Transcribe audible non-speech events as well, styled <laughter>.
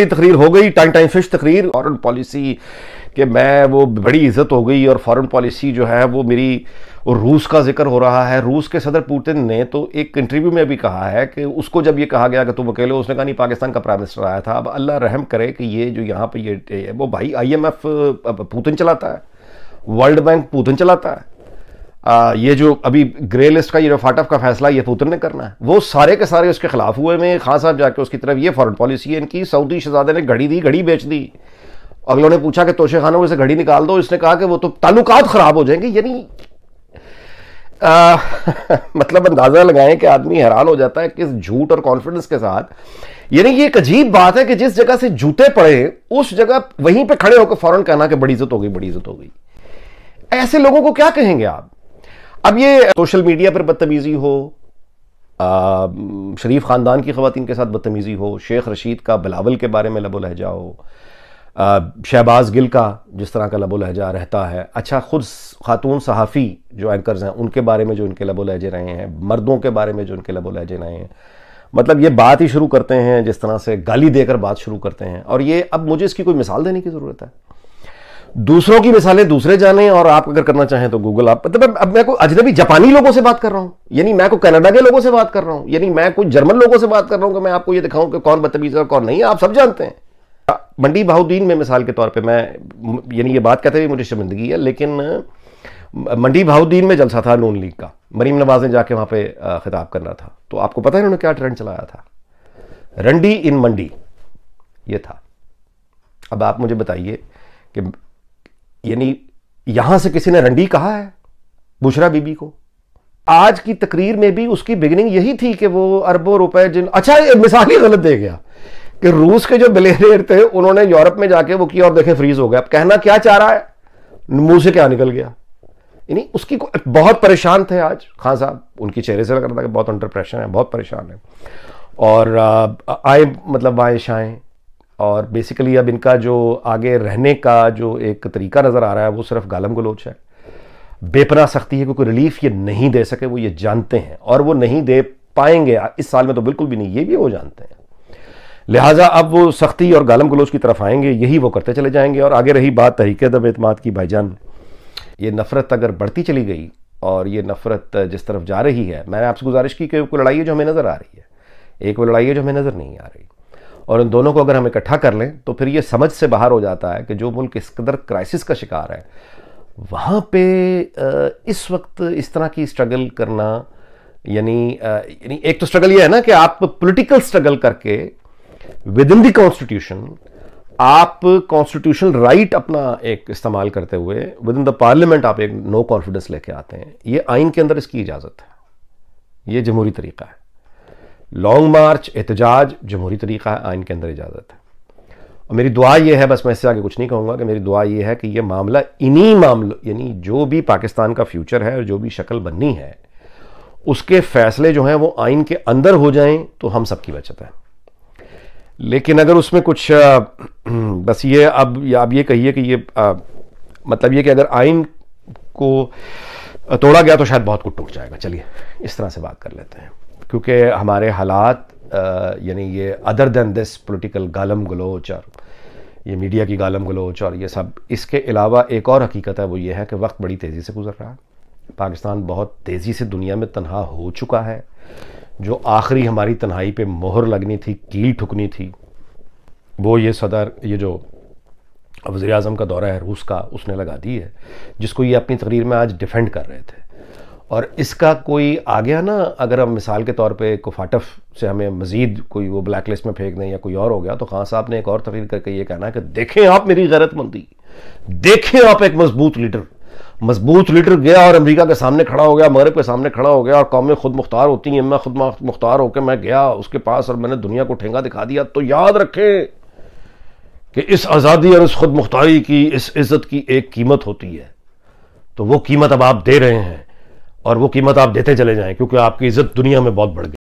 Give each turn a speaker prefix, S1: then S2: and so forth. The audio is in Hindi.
S1: तकरीर हो गई टाइम टाइम फिश तकरीर फॉरेन पॉलिसी के मैं वो बड़ी इज्जत हो गई और फॉरेन पॉलिसी जो है वो मेरी रूस का जिक्र हो रहा है रूस के सदर पुतिन ने तो एक इंटरव्यू में भी कहा है कि उसको जब ये कहा गया कि तुम अकेले उसने कहा नहीं पाकिस्तान का प्राइम मिनिस्टर आया था अब अल्लाह रहम करे कि ये जो यहाँ पर ये वो भाई एफ पुतिन चलाता है वर्ल्ड बैंक पुतिन चलाता है आ, ये जो अभी ग्रे लिस्ट का ये जो फाटफ का फैसला ये पुत्र तो ने करना है वो सारे के सारे उसके खिलाफ हुए में खान साहब जाके उसकी तरफ ये फॉरन पॉलिसी है इनकी सऊदी शहजादे ने घड़ी दी घड़ी बेच दी अगलों ने पूछा कि तोशे खानों में से घड़ी निकाल दो इसने कहा कि वो तो ताल्लुकात खराब हो जाएंगे यानी <laughs> मतलब अंदाजा लगाएं कि आदमी हैरान हो जाता है किस झूठ और कॉन्फिडेंस के साथ यानी ये एक अजीब बात है कि जिस जगह से जूते पड़े उस जगह वहीं पे खड़े होकर फौरन कहना कि बड़ी इज्जत हो गई बड़ी इज्जत हो गई ऐसे लोगों को क्या कहेंगे आप अब ये सोशल मीडिया पर बदतमीज़ी हो आ, शरीफ ख़ानदान की खातन के साथ बदतमीज़ी हो शेख रशीद का बिलावल के बारे में लबो लहजा हो शहबाज गिल का जिस तरह का लबो लहजा रहता है अच्छा ख़ुद खातून सहाफ़ी जो एंकर्स हैं उनके बारे में जो इनके लबो लहजे रहे हैं मर्दों के बारे में जो इनके लबो लहजे रहे हैं मतलब ये बात ही शुरू करते हैं जिस तरह से गाली देकर बात शुरू करते हैं और ये अब मुझे इसकी कोई मिसाल देने की ज़रूरत है दूसरों की मिसालें दूसरे जाने और आप अगर करना चाहें तो गूगल आप मतलब अब मैं को अजनबी जापानी लोगों से बात कर रहा हूं यानी मैं को कनाडा के लोगों से बात कर रहा हूं यानी मैं कोई जर्मन लोगों से बात कर रहा हूं कि मैं आपको ये दिखाऊं कि कौन बदतमीज और कौन नहीं आप सब जानते हैं मंडी बहाउद्दीन में मिसाल के तौर पर मैं यानी ये बात कहते हुए मुझे शर्मिंदगी है लेकिन मंडी बहाउद्दीन में जलसा था नून लीग का मरीम नवाज ने जाके वहां पर खिताब करना था तो आपको पता है उन्होंने क्या ट्रेंड चलाया था रंडी इन मंडी ये था अब आप मुझे बताइए कि यानी यहां से किसी ने रंडी कहा है बुशरा बीबी को आज की तकरीर में भी उसकी बिगिनिंग यही थी कि वो अरबों रुपए जिन अच्छा मिसाल ही गलत दे गया कि रूस के जो बिलेरियर थे उन्होंने यूरोप में जाके वो किया और देखे फ्रीज हो गया अब कहना क्या चाह रहा है मुंह से क्या निकल गया यानी उसकी बहुत परेशान थे आज खान साहब उनके चेहरे से लग रहा था कि बहुत अंडर प्रेशर है बहुत परेशान है और आए मतलब आए शाएं और बेसिकली अब इनका जो आगे रहने का जो एक तरीका नज़र आ रहा है वो सिर्फ गालम गलोच है बेपना सख्ती है क्योंकि रिलीफ ये नहीं दे सके वो ये जानते हैं और वो नहीं दे पाएंगे इस साल में तो बिल्कुल भी नहीं ये भी वो जानते हैं लिहाजा अब वो सख्ती और गालम गलोच की तरफ आएंगे यही वो करते चले जाएंगे और आगे रही बात तहरीक दब अतमाद की भाईजान ये नफ़रत अगर बढ़ती चली गई और ये नफ़रत जिस तरफ जा रही है मैंने आपसे गुजारिश की कि वो लड़ाई है जो हमें नज़र आ रही है एक वो लड़ाई है जो हमें नज़र नहीं आ रही और इन दोनों को अगर हम इकट्ठा कर लें तो फिर ये समझ से बाहर हो जाता है कि जो मुल्क इस कदर क्राइसिस का शिकार है वहाँ पे इस वक्त इस तरह की स्ट्रगल करना यानी यानी एक तो स्ट्रगल ये है ना कि आप पॉलिटिकल स्ट्रगल करके विद इन द कॉन्स्टिट्यूशन आप कॉन्स्टिट्यूशनल राइट right अपना एक इस्तेमाल करते हुए विद इन द पार्लियामेंट आप एक नो कॉन्फिडेंस लेके आते हैं ये आइन के अंदर इसकी इजाज़त है ये जमहूरी तरीका है लॉन्ग मार्च एहतजाज जमहूरी तरीक़ा है आइन के अंदर इजाज़त है और मेरी दुआ यह है बस मैं इससे आगे कुछ नहीं कहूँगा कि मेरी दुआ यह है कि यह मामला इन्हीं मामलों यानी जो भी पाकिस्तान का फ्यूचर है और जो भी शक्ल बननी है उसके फैसले जो हैं वो आइन के अंदर हो जाएं तो हम सबकी बचत है लेकिन अगर उसमें कुछ बस ये अब या अब ये कहिए कि ये आ, मतलब ये कि अगर आइन को तोड़ा गया तो शायद बहुत कुछ टूट जाएगा चलिए इस तरह से बात कर लेते हैं क्योंकि हमारे हालात यानी ये अदर देन दिस पॉलिटिकल गालम गलोच और ये मीडिया की गालम गलोच और ये सब इसके अलावा एक और हकीकत है वो ये है कि वक्त बड़ी तेज़ी से गुजर रहा है पाकिस्तान बहुत तेज़ी से दुनिया में तनहा हो चुका है जो आखिरी हमारी तन्हाई पे मोहर लगनी थी कील ठुकनी थी वो ये सदर ये जो वज़ी अजम का दौरा है रूस का उसने लगा दी है जिसको ये अपनी तकरीर में आज डिफेंड कर रहे थे और इसका कोई आ गया ना अगर हम मिसाल के तौर पे कुफाटफ से हमें मज़ीद कोई वो ब्लैक लिस्ट में फेंक दें या कोई और हो गया तो खान साहब ने एक और तकरीर करके ये कहना है कि देखें आप मेरी गैरतमंदी देखें आप एक मजबूत लीडर मजबूत लीडर गया और अमेरिका के सामने खड़ा हो गया मगरब के सामने खड़ा हो गया और कौमें खुद मुख्तार होती हैं मैं खुद मुख्तार होकर मैं गया उसके पास और मैंने दुनिया को ठेंगा दिखा दिया तो याद रखें कि इस आज़ादी और इस खुद मुख्तारी की इस इज़्ज़त की एक कीमत होती है तो वो कीमत अब आप दे रहे हैं और वो कीमत आप देते चले जाएं क्योंकि आपकी इज्जत दुनिया में बहुत बढ़ गई